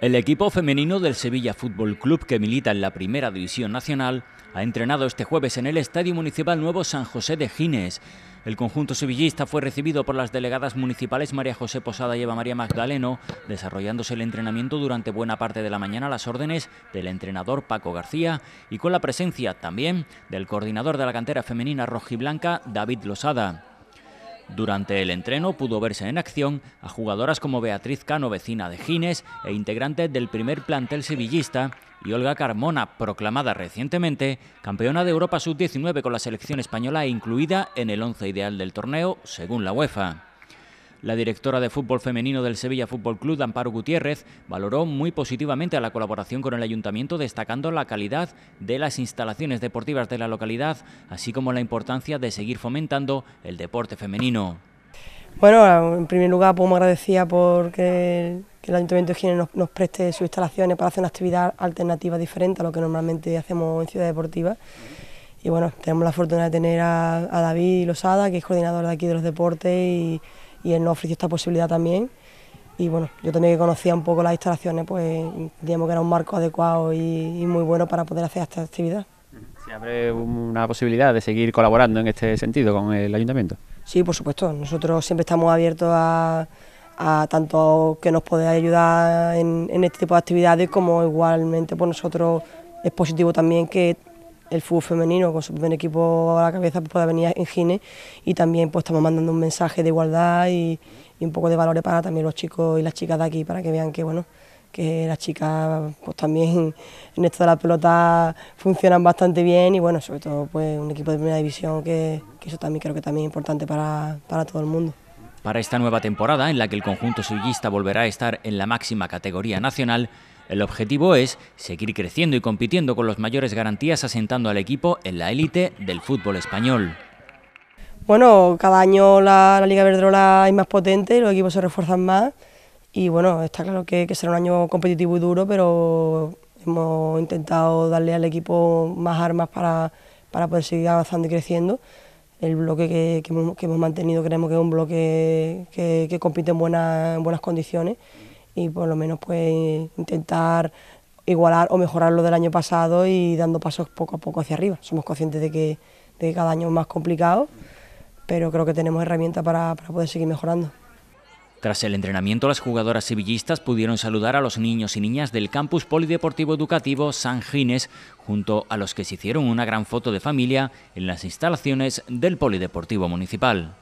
El equipo femenino del Sevilla Fútbol Club, que milita en la Primera División Nacional, ha entrenado este jueves en el Estadio Municipal Nuevo San José de Gines. El conjunto sevillista fue recibido por las delegadas municipales María José Posada y Eva María Magdaleno, desarrollándose el entrenamiento durante buena parte de la mañana a las órdenes del entrenador Paco García y con la presencia también del coordinador de la cantera femenina rojiblanca David Losada. Durante el entreno pudo verse en acción a jugadoras como Beatriz Cano, vecina de Gines e integrante del primer plantel sevillista, y Olga Carmona, proclamada recientemente campeona de Europa Sub-19 con la selección española e incluida en el once ideal del torneo, según la UEFA. La directora de fútbol femenino del Sevilla Fútbol Club, Amparo Gutiérrez, valoró muy positivamente a la colaboración con el ayuntamiento, destacando la calidad de las instalaciones deportivas de la localidad, así como la importancia de seguir fomentando el deporte femenino. Bueno, en primer lugar, pues me agradecía porque que el Ayuntamiento de Gine nos, preste sus instalaciones para hacer una actividad alternativa diferente a lo que normalmente hacemos en Ciudad Deportiva. Y bueno, tenemos la fortuna de tener a, a David Losada, que es coordinador de aquí de los deportes, y y él nos ofreció esta posibilidad también. Y bueno, yo también que conocía un poco las instalaciones, pues digamos que era un marco adecuado y, muy bueno para poder hacer esta actividad. ¿Se abre una posibilidad de seguir colaborando en este sentido con el ayuntamiento? Sí, por supuesto. Nosotros siempre estamos abiertos a, a tanto que nos podáis ayudar en, este tipo de actividades como igualmente por pues, nosotros es positivo también que el fútbol femenino con su primer equipo a la cabeza pues, pueda venir en Gine y también pues estamos mandando un mensaje de igualdad y, un poco de valores para también los chicos y las chicas de aquí para que vean que bueno que las chicas pues también en esto de la pelota funcionan bastante bien y bueno sobre todo pues un equipo de primera división que, eso también creo que también es importante para, todo el mundo. Para esta nueva temporada en la que el conjunto sevillista volverá a estar en la máxima categoría nacional el objetivo es seguir creciendo y compitiendo con los mayores garantías asentando al equipo en la élite del fútbol español. Bueno, cada año la, Liga Verdrola es más potente, los equipos se refuerzan más y bueno, está claro que, será un año competitivo y duro, pero hemos intentado darle al equipo más armas para, poder seguir avanzando y creciendo. El bloque que, hemos, mantenido creemos que es un bloque que, compite en, en buenas condiciones y por lo menos pues intentar igualar o mejorar lo del año pasado y dando pasos poco a poco hacia arriba. Somos conscientes de que, cada año es más complicado, pero creo que tenemos herramientas para, para poder seguir mejorando. Tras el entrenamiento, las jugadoras sevillistas pudieron saludar a los niños y niñas del campus polideportivo educativo San Gines, junto a los que se hicieron una gran foto de familia en las instalaciones del polideportivo municipal.